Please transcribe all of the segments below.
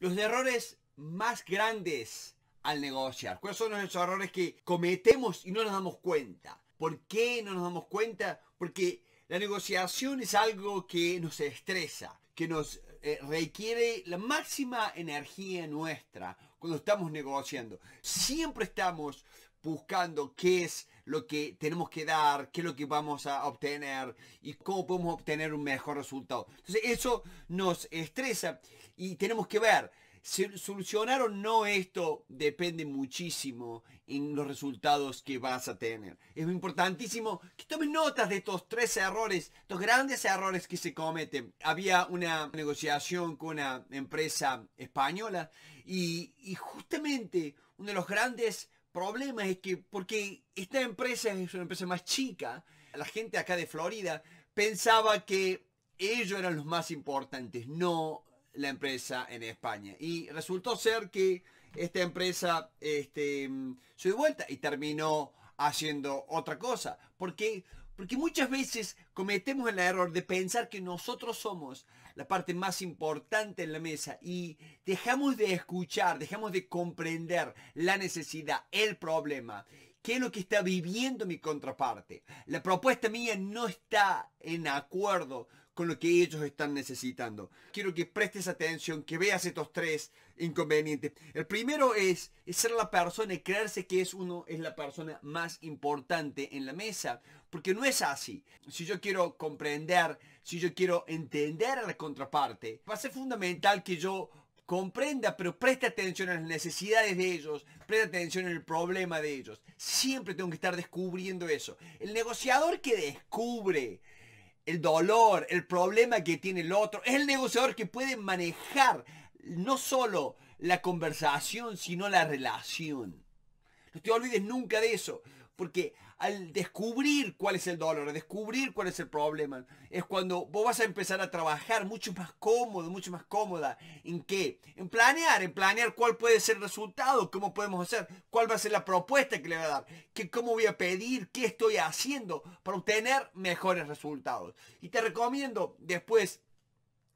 Los errores más grandes al negociar. ¿Cuáles son los errores que cometemos y no nos damos cuenta? ¿Por qué no nos damos cuenta? Porque la negociación es algo que nos estresa, que nos eh, requiere la máxima energía nuestra cuando estamos negociando. Siempre estamos buscando qué es lo que tenemos que dar, qué es lo que vamos a obtener y cómo podemos obtener un mejor resultado. Entonces eso nos estresa y tenemos que ver. Solucionar o no esto depende muchísimo en los resultados que vas a tener. Es importantísimo que tomes notas de estos tres errores, estos grandes errores que se cometen. Había una negociación con una empresa española y, y justamente uno de los grandes problema es que, porque esta empresa es una empresa más chica, la gente acá de Florida pensaba que ellos eran los más importantes, no la empresa en España. Y resultó ser que esta empresa este, mm, se dio vuelta y terminó haciendo otra cosa. Porque porque muchas veces cometemos el error de pensar que nosotros somos la parte más importante en la mesa y dejamos de escuchar, dejamos de comprender la necesidad, el problema, qué es lo que está viviendo mi contraparte. La propuesta mía no está en acuerdo con lo que ellos están necesitando. Quiero que prestes atención, que veas estos tres inconvenientes. El primero es, ser la persona y creerse que es uno es la persona más importante en la mesa, porque no es así. Si yo quiero comprender, si yo quiero entender a la contraparte, va a ser fundamental que yo comprenda, pero preste atención a las necesidades de ellos, preste atención al problema de ellos. Siempre tengo que estar descubriendo eso. El negociador que descubre el dolor, el problema que tiene el otro. Es el negociador que puede manejar no solo la conversación, sino la relación. No te olvides nunca de eso, porque al descubrir cuál es el dolor, al descubrir cuál es el problema, es cuando vos vas a empezar a trabajar mucho más cómodo, mucho más cómoda. ¿En qué? En planear, en planear cuál puede ser el resultado, cómo podemos hacer, cuál va a ser la propuesta que le voy a dar, que, cómo voy a pedir, qué estoy haciendo para obtener mejores resultados. Y te recomiendo después,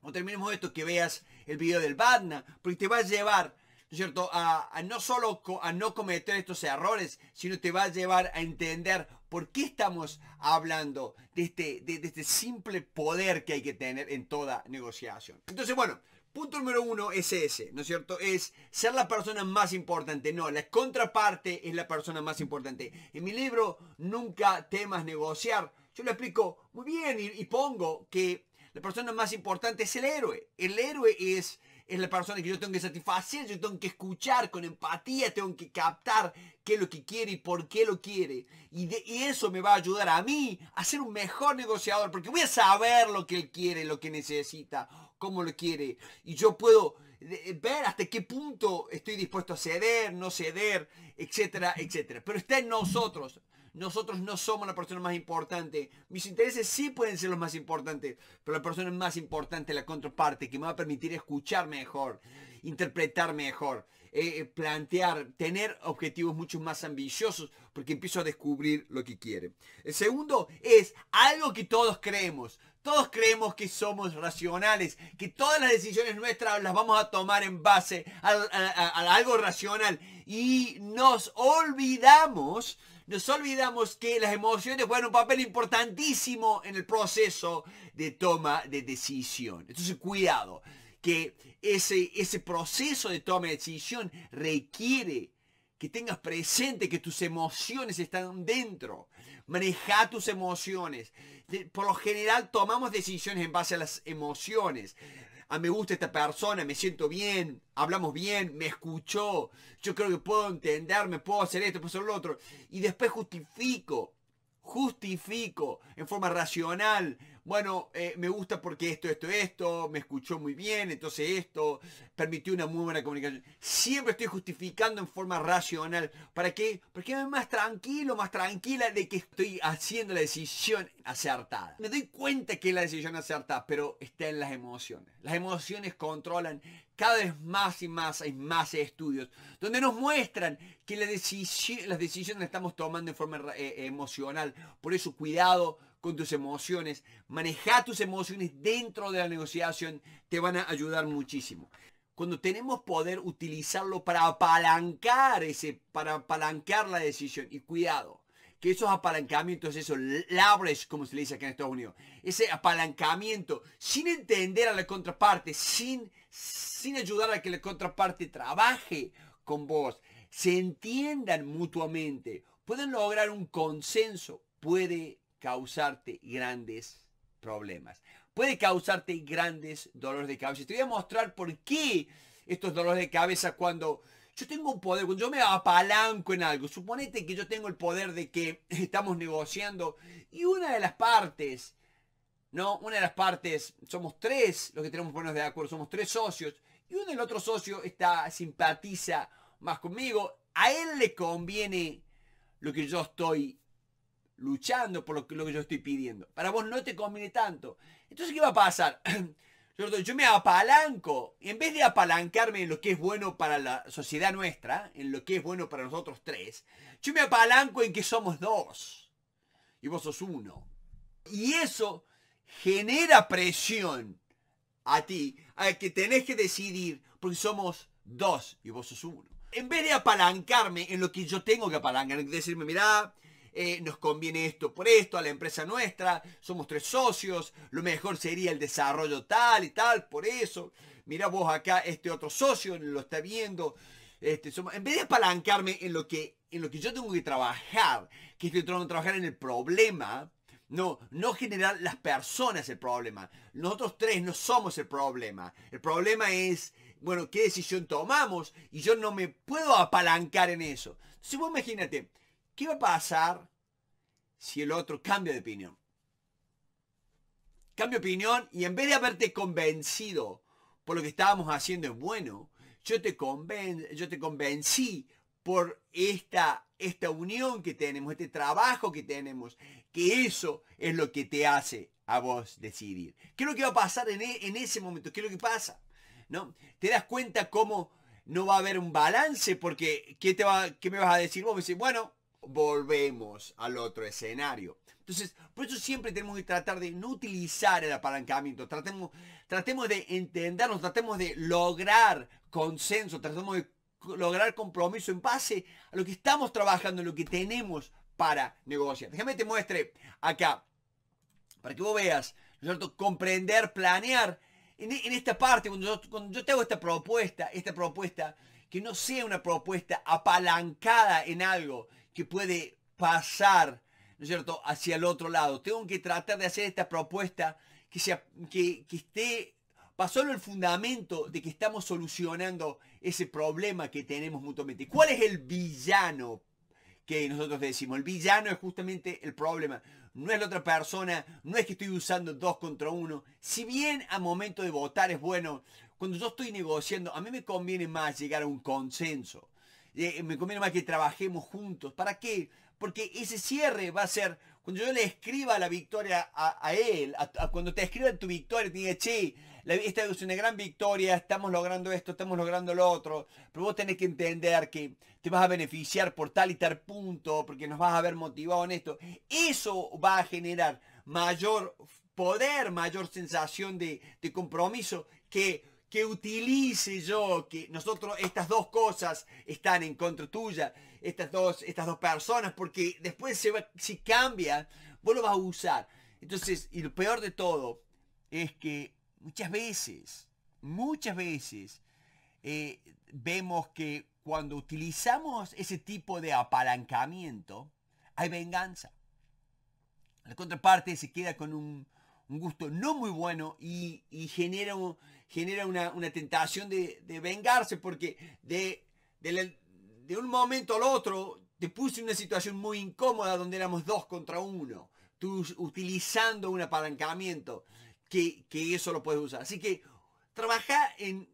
cuando terminemos esto, que veas el video del Badna, porque te va a llevar ¿no cierto?, a, no solo a no cometer estos errores, sino te va a llevar a entender por qué estamos hablando de este, de, este simple poder que hay que tener en toda negociación. Entonces, bueno, Punto número uno es ese, ¿no es cierto? Es ser la persona más importante. No, la contraparte es la persona más importante. En mi libro, Nunca temas negociar, yo lo explico muy bien y pongo que la persona más importante es el héroe. El héroe es es la persona que yo tengo que satisfacer, yo tengo que escuchar con empatía, tengo que captar qué es lo que quiere y por qué lo quiere. Y, eso me va a ayudar a mí a ser un mejor negociador, porque voy a saber lo que él quiere, lo que necesita, cómo lo quiere. Y yo puedo ver hasta qué punto estoy dispuesto a ceder, no ceder, etcétera, etcétera. Pero está en nosotros. Nosotros no somos la persona más importante. Mis intereses sí pueden ser los más importantes, pero la persona más importante, la contraparte, que me va a permitir escuchar mejor, interpretar mejor, eh, eh, plantear, tener objetivos mucho más ambiciosos, porque empiezo a descubrir lo que quiere. El segundo es algo que todos creemos. Todos creemos que somos racionales, que todas las decisiones nuestras las vamos a tomar en base a algo racional y nos olvidamos nos olvidamos que las emociones juegan un papel importantísimo en el proceso de toma de decisión. Entonces, cuidado, que ese, ese proceso de toma de decisión requiere que tengas presente que tus emociones están dentro. Maneja tus emociones. Por lo general tomamos decisiones en base a las emociones a ah, me gusta esta persona, me siento bien, hablamos bien, me escuchó, yo creo que puedo entenderme, puedo hacer esto, puedo hacer lo otro. Y después justifico, justifico en forma racional bueno, eh, me gusta porque esto, esto, esto, me escuchó muy bien, entonces esto, permitió una muy buena comunicación. Siempre estoy justificando en forma racional. ¿Para qué? Porque me más tranquilo, más tranquila de que estoy haciendo la decisión acertada. Me doy cuenta que es la decisión acertada, pero está en las emociones. Las emociones controlan cada vez más y más hay más estudios donde nos muestran que las decisiones las estamos tomando en forma eh, emocional. Por eso cuidado con tus emociones, maneja tus emociones dentro de la negociación, te van a ayudar muchísimo. Cuando tenemos poder, utilizarlo para apalancar ese, para apalancar la decisión. Y cuidado, que esos apalancamientos, esos leverage, como se le dice aquí en Estados Unidos, ese apalancamiento, sin entender a la contraparte, sin, sin ayudar a que la contraparte trabaje con vos, se entiendan mutuamente, pueden lograr un consenso, puede causarte grandes problemas. Puede causarte grandes dolores de cabeza. Te voy a mostrar por qué estos dolores de cabeza cuando yo tengo un poder, cuando yo me apalanco en algo, suponete que yo tengo el poder de que estamos negociando y una de las partes, ¿no? Una de las partes, somos tres los que tenemos ponernos de acuerdo, somos tres socios y uno del otro socio está, simpatiza más conmigo, a él le conviene lo que yo estoy luchando por lo que, yo estoy pidiendo. Para vos no te conviene tanto. Entonces, ¿qué va a pasar? Yo, me apalanco, y en vez de apalancarme en lo que es bueno para la sociedad nuestra, en lo que es bueno para nosotros tres, yo me apalanco en que somos dos. Y vos sos uno. Y eso genera presión a ti, a que tenés que decidir, porque somos dos y vos sos uno. En vez de apalancarme en lo que yo tengo que apalancar, en decirme, mirá, eh, nos conviene esto por esto, a la empresa nuestra, somos tres socios, lo mejor sería el desarrollo tal y tal, por eso, mira vos acá, este otro socio lo está viendo. Este, en vez de apalancarme en lo, que, en lo que yo tengo que trabajar, que estoy tratando trabajar en el problema, no, no generar las personas el problema. Nosotros tres no somos el problema. El problema es, bueno, qué decisión tomamos y yo no me puedo apalancar en eso. Si vos imagínate, ¿Qué va a pasar si el otro cambia de opinión? Cambia opinión y en vez de haberte convencido por lo que estábamos haciendo es bueno, yo te, conven yo te convencí por esta, esta unión que tenemos, este trabajo que tenemos, que eso es lo que te hace a vos decidir. ¿Qué es lo que va a pasar en, e, ese momento? ¿Qué es lo que pasa? ¿No? ¿Te das cuenta cómo no va a haber un balance? Porque ¿qué, te va, qué me vas a decir vos? Me bueno, volvemos al otro escenario. Entonces, por eso siempre tenemos que tratar de no utilizar el apalancamiento, tratemos, tratemos de entendernos, tratemos de lograr consenso, tratemos de lograr compromiso en base a lo que estamos trabajando, lo que tenemos para negociar. Déjame te muestre acá, para que vos veas, ¿no es cierto? Comprender, planear. En, esta parte, cuando yo, tengo te hago esta propuesta, esta propuesta, que no sea una propuesta apalancada en algo, que puede pasar, ¿no es cierto?, hacia el otro lado. Tengo que tratar de hacer esta propuesta que, sea, que, esté solo el fundamento de que estamos solucionando ese problema que tenemos mutuamente. ¿Cuál es el villano que nosotros decimos? El villano es justamente el problema. No es la otra persona, no es que estoy usando dos contra uno. Si bien a momento de votar es bueno, cuando yo estoy negociando, a mí me conviene más llegar a un consenso. Eh, me conviene más que trabajemos juntos. ¿Para qué? Porque ese cierre va a ser, cuando yo le escriba la victoria a, él, cuando te escriba tu victoria, te diga, che, la, esta es una gran victoria, estamos logrando esto, estamos logrando lo otro, pero vos tenés que entender que te vas a beneficiar por tal y tal punto, porque nos vas a ver motivado en esto. Eso va a generar mayor poder, mayor sensación de, de compromiso que que utilice yo, que nosotros, estas dos cosas están en contra tuya, estas dos, estas dos personas, porque después se si cambia, vos lo vas a usar. Entonces, y lo peor de todo es que muchas veces, muchas veces, eh, vemos que cuando utilizamos ese tipo de apalancamiento, hay venganza. La contraparte se queda con un, un gusto no muy bueno y, genera, genera una, tentación de, vengarse porque de, un momento al otro te puse en una situación muy incómoda donde éramos dos contra uno, tú utilizando un apalancamiento que, que eso lo puedes usar. Así que trabaja en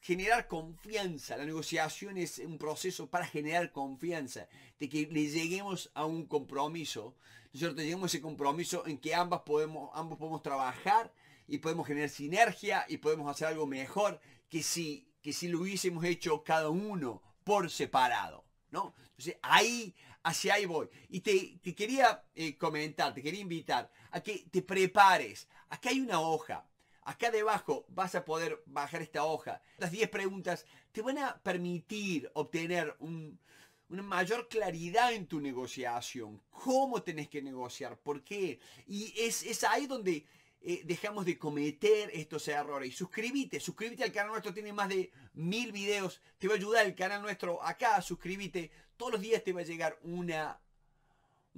generar confianza. La negociación es un proceso para generar confianza, de que le lleguemos a un compromiso, ¿cierto? Lleguemos a ese compromiso en que ambas podemos, ambos podemos trabajar y podemos generar sinergia y podemos hacer algo mejor que si, que si lo hubiésemos hecho cada uno por separado, ¿no? Entonces ahí, hacia ahí voy. Y te, quería eh, comentar, te quería invitar a que te prepares. Aquí hay una hoja Acá debajo vas a poder bajar esta hoja. Las 10 preguntas te van a permitir obtener una mayor claridad en tu negociación. ¿Cómo tenés que negociar? ¿Por qué? Y es, es ahí donde eh, dejamos de cometer estos errores. Suscríbete, suscríbete al canal nuestro, tiene más de mil videos. Te va a ayudar el canal nuestro acá, suscríbete. Todos los días te va a llegar una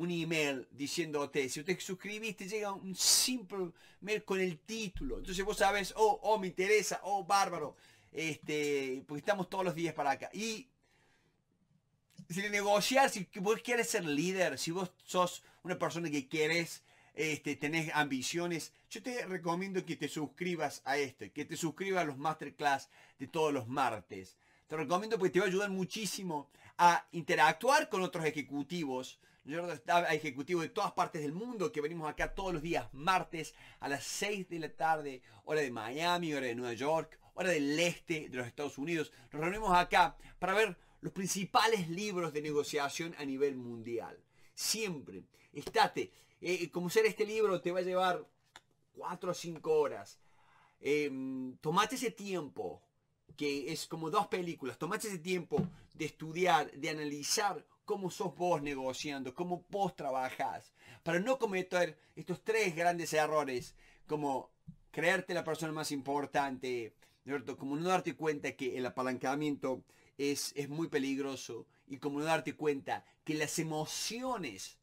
un email diciéndote, si usted suscribiste, llega un simple mail con el título. Entonces vos sabes, oh, oh, me interesa, oh, bárbaro. Este, porque estamos todos los días para acá. Y si negociar, si vos quieres ser líder, si vos sos una persona que quieres, este, tenés ambiciones, yo te recomiendo que te suscribas a este, que te suscribas a los masterclass de todos los martes. Te recomiendo porque te va a ayudar muchísimo a interactuar con otros ejecutivos, Leonardo está ejecutivo de todas partes del mundo que venimos acá todos los días martes a las 6 de la tarde, hora de Miami, hora de Nueva York, hora del este de los Estados Unidos. Nos reunimos acá para ver los principales libros de negociación a nivel mundial. Siempre, estate, eh, como ser este libro te va a llevar 4 o 5 horas. Em, tomate ese tiempo, que es como dos películas, tomate ese tiempo de estudiar, de analizar cómo sos vos negociando, cómo vos trabajás, para no cometer estos tres grandes errores, como creerte la persona más importante, ¿cierto? como no darte cuenta que el apalancamiento es, es muy peligroso y como no darte cuenta que las emociones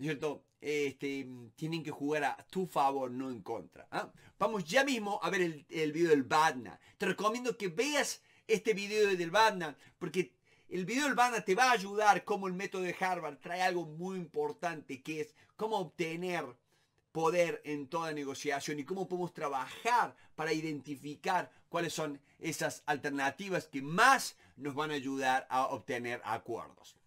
¿cierto? Este, tienen que jugar a tu favor, no en contra. ¿ah? Vamos ya mismo a ver el, video del Batna. Te recomiendo que veas este video del Badna porque el video del banda te va a ayudar como el método de Harvard trae algo muy importante que es cómo obtener poder en toda negociación y cómo podemos trabajar para identificar cuáles son esas alternativas que más nos van a ayudar a obtener acuerdos.